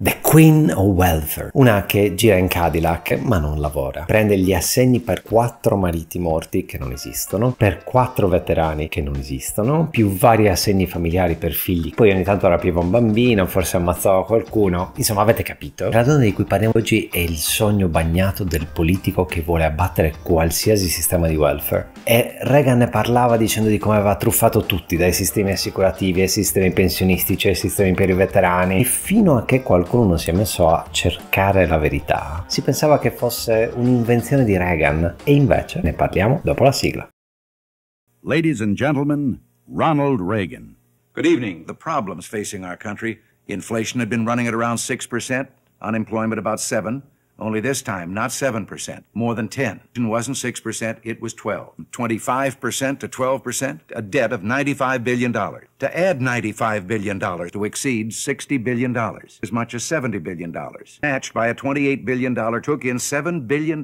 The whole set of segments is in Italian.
The Queen of Welfare, una che gira in Cadillac ma non lavora. Prende gli assegni per quattro mariti morti che non esistono, per quattro veterani che non esistono, più vari assegni familiari per figli. Poi ogni tanto rapiva un bambino, forse ammazzava qualcuno. Insomma, avete capito. La donna di cui parliamo oggi è il sogno bagnato del politico che vuole abbattere qualsiasi sistema di welfare. E Reagan ne parlava dicendo di come aveva truffato tutti, dai sistemi assicurativi ai sistemi pensionistici ai sistemi per i veterani, e fino a che qualcuno qualcuno si è messo a cercare la verità, si pensava che fosse un'invenzione di Reagan e invece ne parliamo dopo la sigla. Ladies and gentlemen, Ronald Reagan. Good evening. The problems facing our country. Inflation had been running at around 6%, unemployment about 7%. Only this time, not 7%, more than 10. It wasn't 6%, it was 12. 25% to 12%, a debt of $95 billion. To add $95 billion to exceed $60 billion, as much as $70 billion. Matched by a $28 billion took in $7 billion.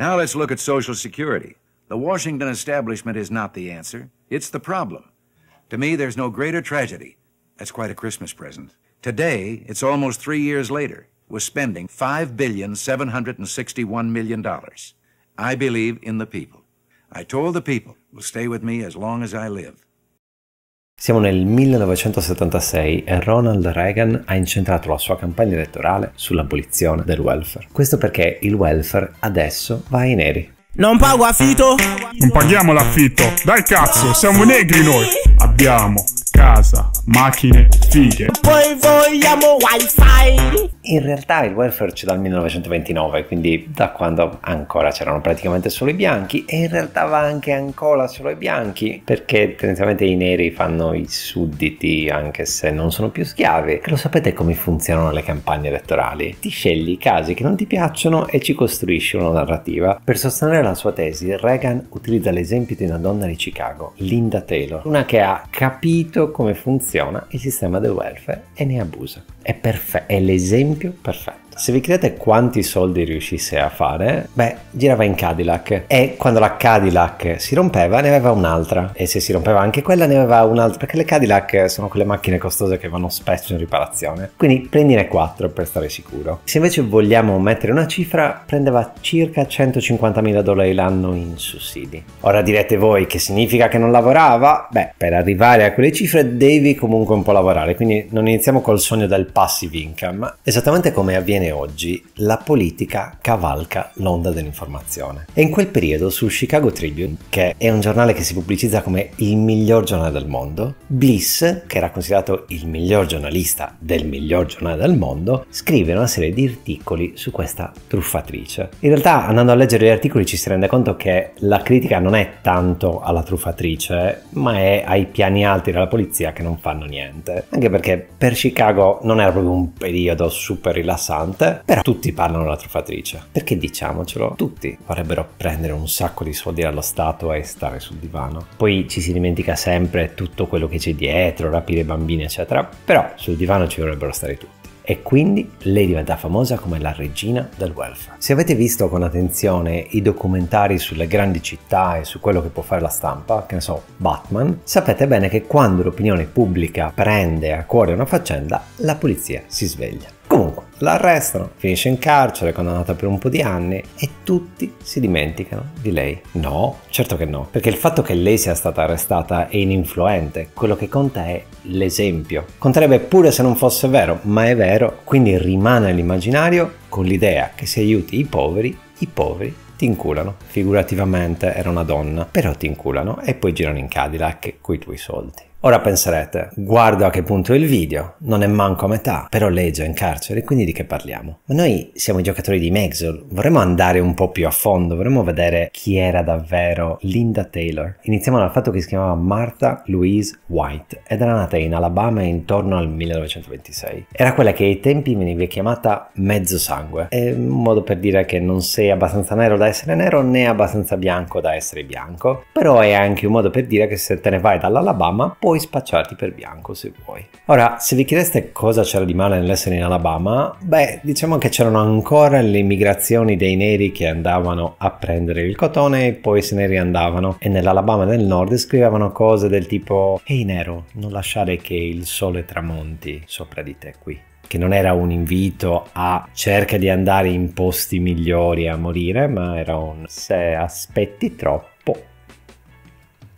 Now let's look at Social Security. The Washington establishment is not the answer. It's the problem. To me, there's no greater tragedy. That's quite a Christmas present. Today, it's almost three years later. was spending $5,761,000,000. I believe in the people. I told the people will stay with me as long as I live. Siamo nel 1976 e Ronald Reagan ha incentrato la sua campagna elettorale sull'abolizione del welfare. Questo perché il welfare adesso va ai neri. Non pago affitto! Non paghiamo l'affitto! Dai cazzo, siamo negri noi! Abbiamo casa, macchine, fighe. Poi vogliamo wifi! in realtà il welfare c'è dal 1929, quindi da quando ancora c'erano praticamente solo i bianchi e in realtà va anche ancora solo i bianchi, perché tendenzialmente i neri fanno i sudditi anche se non sono più schiavi. E lo sapete come funzionano le campagne elettorali? Ti scegli i casi che non ti piacciono e ci costruisci una narrativa. Per sostenere la sua tesi, Reagan utilizza l'esempio di una donna di Chicago, Linda Taylor, una che ha capito come funziona il sistema del welfare e ne abusa. È perfetto, è l'esempio princípio, perfeito. Se vi chiedete quanti soldi riuscisse a fare, beh, girava in Cadillac e quando la Cadillac si rompeva ne aveva un'altra e se si rompeva anche quella ne aveva un'altra perché le Cadillac sono quelle macchine costose che vanno spesso in riparazione. Quindi prendine 4 per stare sicuro. Se invece vogliamo mettere una cifra, prendeva circa 150.000 dollari l'anno in sussidi. Ora direte voi che significa che non lavorava? Beh, per arrivare a quelle cifre devi comunque un po' lavorare, quindi non iniziamo col sogno del passive income, esattamente come avviene avviene oggi, la politica cavalca l'onda dell'informazione. E in quel periodo sul Chicago Tribune, che è un giornale che si pubblicizza come il miglior giornale del mondo, Bliss, che era considerato il miglior giornalista del miglior giornale del mondo, scrive una serie di articoli su questa truffatrice. In realtà andando a leggere gli articoli ci si rende conto che la critica non è tanto alla truffatrice, ma è ai piani alti della polizia che non fanno niente. Anche perché per Chicago non era proprio un periodo super rilassante, importante, però tutti parlano della truffatrice. Perché diciamocelo, tutti vorrebbero prendere un sacco di soldi dallo Stato e stare sul divano. Poi ci si dimentica sempre tutto quello che c'è dietro, rapire bambini, eccetera, però sul divano ci vorrebbero stare tutti e quindi lei diventa famosa come la regina del welfare. Se avete visto con attenzione i documentari sulle grandi città e su quello che può fare la stampa, che ne so, Batman, sapete bene che quando l'opinione pubblica prende a cuore una faccenda, la polizia si sveglia. L'arrestano, finisce in carcere, condannata per un po' di anni e tutti si dimenticano di lei. No, certo che no, perché il fatto che lei sia stata arrestata è ininfluente, quello che conta è l'esempio. Conterebbe pure se non fosse vero, ma è vero, quindi rimane all'immaginario con l'idea che se aiuti i poveri, i poveri ti inculano. Figurativamente era una donna, però ti inculano e poi girano in Cadillac coi tuoi soldi. Ora penserete, guardo a che punto è il video, non è manco a metà, però Leggio è in carcere, quindi di che parliamo? Ma noi siamo i giocatori di Maxwell, vorremmo andare un po' più a fondo, vorremmo vedere chi era davvero Linda Taylor. Iniziamo dal fatto che si chiamava Martha Louise White ed era nata in Alabama intorno al 1926. Era quella che ai tempi veniva chiamata mezzo sangue, è un modo per dire che non sei abbastanza nero da essere nero né abbastanza bianco da essere bianco, però è anche un modo per dire che se te ne vai dall'Alabama puoi puoi spacciarti per bianco se vuoi. Ora, se vi chiedeste cosa c'era di male nell'essere in Alabama, beh, diciamo che c'erano ancora le migrazioni dei neri che andavano a prendere il cotone e poi se ne riandavano. E nell'Alabama del nord scrivevano cose del tipo: Ehi nero, non lasciare che il sole tramonti sopra di te qui che non era un invito a cerca di andare in posti migliori a morire, ma era un se aspetti troppo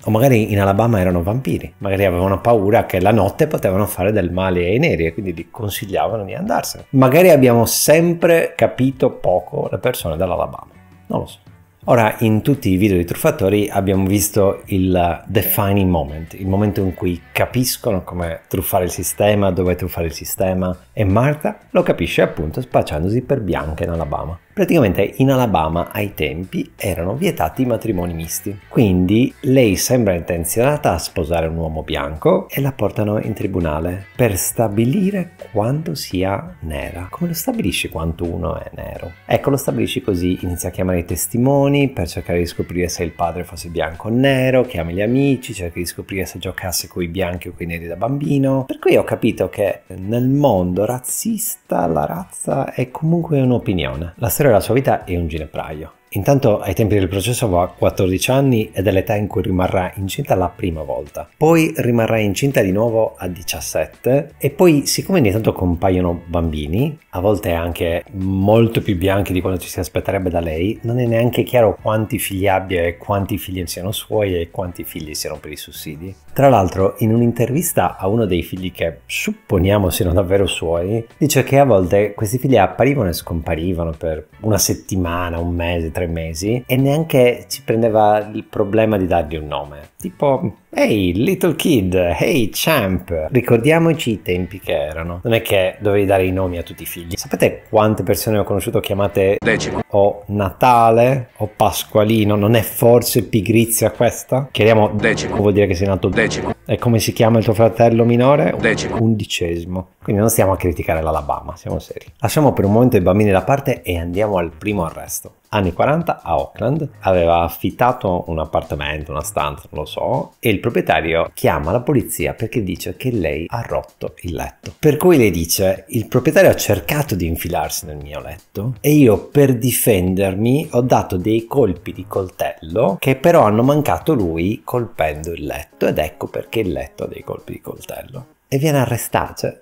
o magari in Alabama erano vampiri, magari avevano paura che la notte potevano fare del male ai neri e quindi gli consigliavano di andarsene. Magari abbiamo sempre capito poco le persone dall'Alabama, non lo so. Ora, in tutti i video di truffatori abbiamo visto il defining moment, il momento in cui capiscono come truffare il sistema, dove truffare il sistema, e Martha lo capisce appunto spacciandosi per bianca in Alabama. Praticamente in Alabama ai tempi erano vietati i matrimoni misti, quindi lei sembra intenzionata a sposare un uomo bianco e la portano in tribunale per stabilire quanto sia nera. Come lo stabilisci quanto uno è nero? Ecco, lo stabilisci così, inizia a chiamare i testimoni per cercare di scoprire se il padre fosse bianco o nero, chiami gli amici, cerca di scoprire se giocasse con i bianchi o con i neri da bambino. Per cui ho capito che nel mondo razzista la razza è comunque un'opinione. La passare la sua vita è un ginepraio. Intanto ai tempi del processo aveva 14 anni ed è l'età in cui rimarrà incinta la prima volta. Poi rimarrà incinta di nuovo a 17 e poi siccome ogni tanto compaiono bambini, a volte anche molto più bianchi di quanto ci si aspetterebbe da lei, non è neanche chiaro quanti figli abbia e quanti figli siano suoi e quanti figli siano per i sussidi. Tra l'altro in un'intervista a uno dei figli che supponiamo siano davvero suoi, dice che a volte questi figli apparivano e scomparivano per una settimana, un mese, tre tre mesi e neanche ci prendeva il problema di dargli un nome. Tipo hey, little kid, hey champ. Ricordiamoci i tempi che erano. Non è che dovevi dare i nomi a tutti i figli. Sapete quante persone ho conosciuto chiamate Decimo o Natale o Pasqualino? Non è forse pigrizia questa? Chiediamo Decimo. Vuol dire che sei nato Decimo. E come si chiama il tuo fratello minore? Decimo. Undicesimo. Quindi non stiamo a criticare l'Alabama, siamo seri. Lasciamo per un momento i bambini da parte e andiamo al primo arresto anni 40 a Auckland, aveva affittato un appartamento, una stanza, non lo so, e il proprietario chiama la polizia perché dice che lei ha rotto il letto. Per cui lei dice il proprietario ha cercato di infilarsi nel mio letto e io per difendermi ho dato dei colpi di coltello che però hanno mancato lui colpendo il letto ed ecco perché il letto ha dei colpi di coltello. E viene arrestato. Cioè,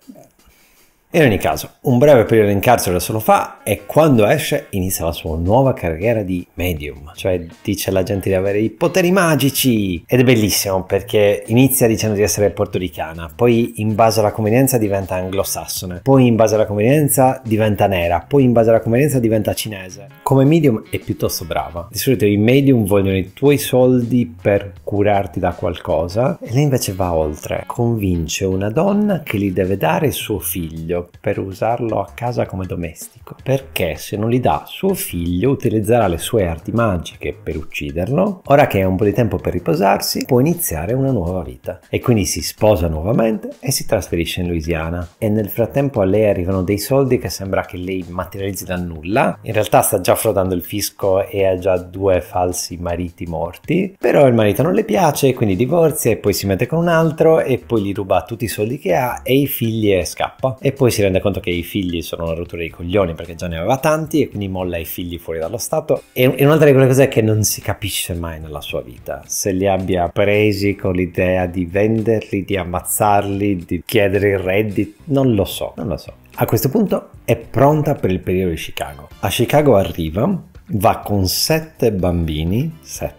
in ogni caso, un breve periodo in carcere se lo fa e quando esce inizia la sua nuova carriera di medium, cioè dice alla gente di avere i poteri magici ed è bellissimo perché inizia dicendo di essere portoricana, poi in base alla convenienza diventa anglosassone, poi in base alla convenienza diventa nera, poi in base alla convenienza diventa cinese. Come medium è piuttosto brava, di solito i medium vogliono i tuoi soldi per curarti da qualcosa e lei invece va oltre, convince una donna che gli deve dare il suo figlio figlio per usarlo a casa come domestico, perché se non gli dà suo figlio utilizzerà le sue arti magiche per ucciderlo, ora che ha un po' di tempo per riposarsi può iniziare una nuova vita. E quindi si sposa nuovamente e si trasferisce in Louisiana. E nel frattempo a lei arrivano dei soldi che sembra che lei materializzi da nulla, in realtà sta già frodando il fisco e ha già due falsi mariti morti, però il marito non le piace, quindi divorzia e poi si mette con un altro e poi gli ruba tutti i soldi che ha e i figli e scappa. E poi poi si rende conto che i figli sono una rottura di coglioni perché già ne aveva tanti e quindi molla i figli fuori dallo Stato. E, e un'altra di quelle cose è che non si capisce mai nella sua vita se li abbia presi con l'idea di venderli, di ammazzarli, di chiedere il reddito, non lo so, non lo so. A questo punto è pronta per il periodo di Chicago. A Chicago arriva va con sette bambini, sette,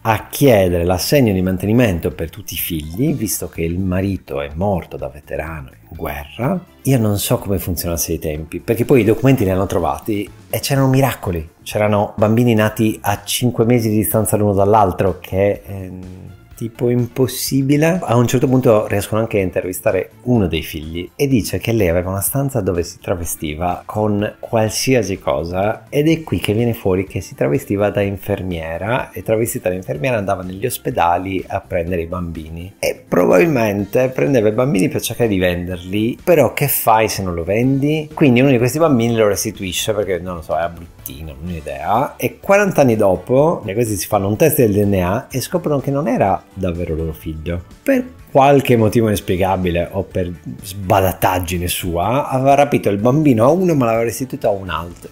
a chiedere l'assegno di mantenimento per tutti i figli, visto che il marito è morto da veterano in guerra. Io non so come funzionasse i tempi, perché poi i documenti li hanno trovati e c'erano miracoli. C'erano bambini nati a cinque mesi di distanza l'uno dall'altro che... Ehm, tipo impossibile. A un certo punto riescono anche a intervistare uno dei figli e dice che lei aveva una stanza dove si travestiva con qualsiasi cosa ed è qui che viene fuori che si travestiva da infermiera e travestita da infermiera andava negli ospedali a prendere i bambini e probabilmente prendeva i bambini per cercare di venderli, però che fai se non lo vendi? Quindi uno di questi bambini lo restituisce perché non lo so, è brutto mattino, non ho idea, e 40 anni dopo, e questi si fanno un test del DNA e scoprono che non era davvero loro figlio. Per qualche motivo inspiegabile o per sbadattaggine sua, aveva rapito il bambino a uno ma l'aveva restituito a un altro.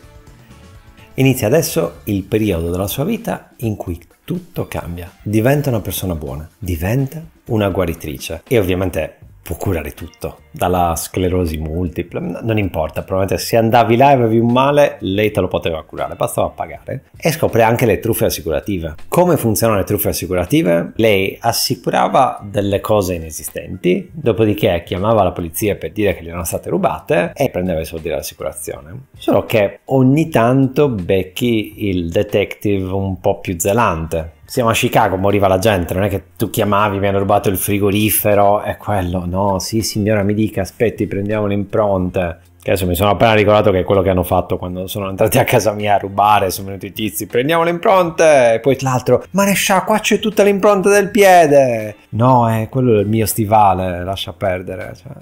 Inizia adesso il periodo della sua vita in cui tutto cambia. Diventa una persona buona, diventa una guaritrice. E ovviamente può curare tutto, dalla sclerosi multipla, non importa, probabilmente se andavi là e avevi un male, lei te lo poteva curare, bastava pagare. E scopre anche le truffe assicurative. Come funzionano le truffe assicurative? Lei assicurava delle cose inesistenti, dopodiché chiamava la polizia per dire che le erano state rubate e prendeva i soldi dell'assicurazione. Solo che ogni tanto becchi il detective un po' più zelante siamo a Chicago, moriva la gente, non è che tu chiamavi, mi hanno rubato il frigorifero, è quello, no, sì signora mi dica, aspetti, prendiamo le impronte. Che adesso mi sono appena ricordato che è quello che hanno fatto quando sono entrati a casa mia a rubare, sono venuti i tizi, prendiamo le impronte, e poi l'altro, marescià, qua c'è tutta l'impronta del piede. No, è eh, quello del mio stivale, lascia perdere, cioè.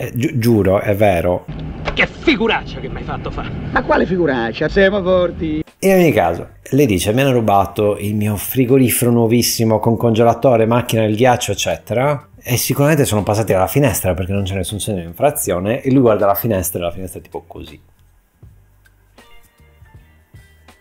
Eh, gi- giuro, è vero. Che figuraccia che mi hai fatto fare! Ma quale figuraccia? Siamo forti! In ogni caso, lei dice: Mi hanno rubato il mio frigorifero nuovissimo con congelatore, macchina del ghiaccio, eccetera. E sicuramente sono passati dalla finestra perché non c'è nessun segno di infrazione. E lui guarda la finestra e la finestra è tipo così.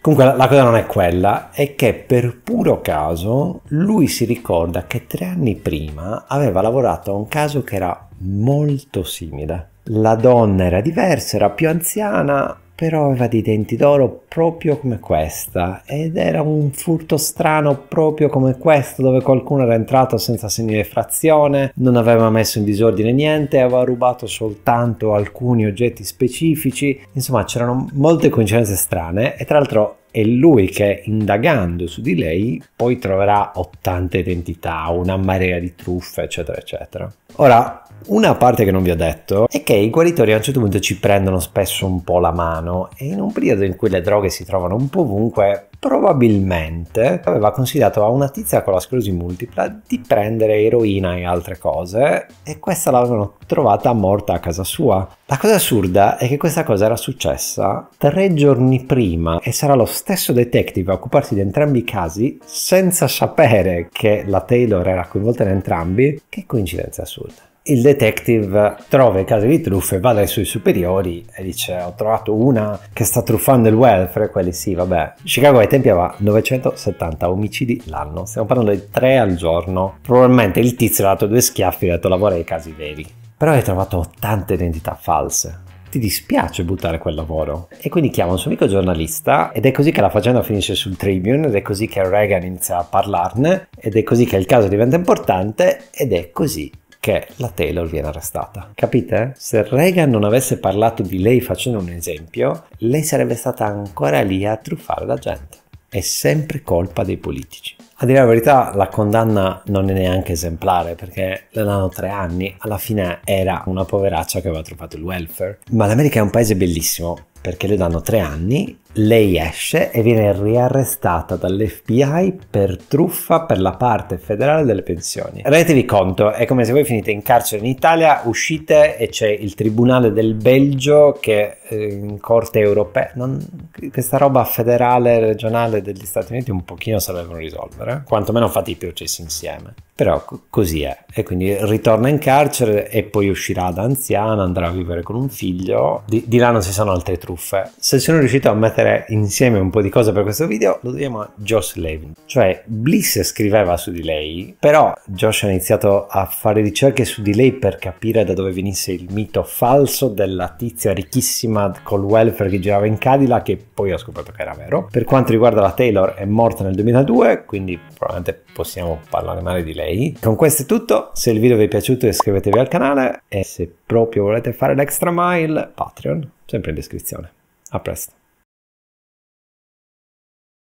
Comunque la, cosa non è quella, è che per puro caso lui si ricorda che tre anni prima aveva lavorato a un caso che era molto simile. La donna era diversa, era più anziana, però aveva dei denti d'oro proprio come questa ed era un furto strano proprio come questo dove qualcuno era entrato senza segni di frazione, non aveva messo in disordine niente, aveva rubato soltanto alcuni oggetti specifici, insomma c'erano molte coincidenze strane e tra l'altro è lui che indagando su di lei poi troverà 80 identità, una marea di truffe eccetera eccetera. Ora, una parte che non vi ho detto è che i guaritori a un certo punto ci prendono spesso un po' la mano e in un periodo in cui le droghe si trovano un po' ovunque, probabilmente aveva consigliato a una tizia con la sclerosi multipla di prendere eroina e altre cose e questa l'avevano trovata morta a casa sua. La cosa assurda è che questa cosa era successa tre giorni prima e sarà lo stesso detective a occuparsi di entrambi i casi senza sapere che la Taylor era coinvolta in entrambi. Che coincidenza assurda sud. Il detective trova i casi di truffe, va dai suoi superiori e dice ho trovato una che sta truffando il welfare, quelli sì, vabbè. Chicago ai tempi aveva 970 omicidi l'anno, stiamo parlando di tre al giorno. Probabilmente il tizio ha dato due schiaffi e ha detto lavora ai casi veri. Però hai trovato tante identità false ti dispiace buttare quel lavoro. E quindi chiama un suo amico giornalista ed è così che la faccenda finisce sul Tribune ed è così che Reagan inizia a parlarne ed è così che il caso diventa importante ed è così perché la Taylor viene arrestata. Capite? Se Reagan non avesse parlato di lei facendo un esempio, lei sarebbe stata ancora lì a truffare la gente. È sempre colpa dei politici. A dire la verità, la condanna non è neanche esemplare perché le danno tre anni. Alla fine era una poveraccia che aveva truffato il welfare. Ma l'America è un paese bellissimo perché le danno tre anni lei esce e viene riarrestata dall'FBI per truffa per la parte federale delle pensioni. Rendetevi conto, è come se voi finite in carcere in Italia, uscite e c'è il Tribunale del Belgio che eh, in corte europea... Non, questa roba federale, regionale degli Stati Uniti un pochino se la devono risolvere, quantomeno fate i processi insieme. Però co- così è. E quindi ritorna in carcere e poi uscirà da anziana, andrà a vivere con un figlio. Di, di là non ci sono altre truffe. Se sono riuscito a mettere mettere insieme un po' di cose per questo video, lo dobbiamo a Josh Levin. Cioè, Bliss scriveva su di lei, però Josh ha iniziato a fare ricerche su di lei per capire da dove venisse il mito falso della tizia ricchissima col welfare che girava in Cadillac, che poi ho scoperto che era vero. Per quanto riguarda la Taylor, è morta nel 2002, quindi probabilmente possiamo parlare male di lei. Con questo è tutto, se il video vi è piaciuto iscrivetevi al canale e se proprio volete fare l'extra mile, Patreon, sempre in descrizione. A presto.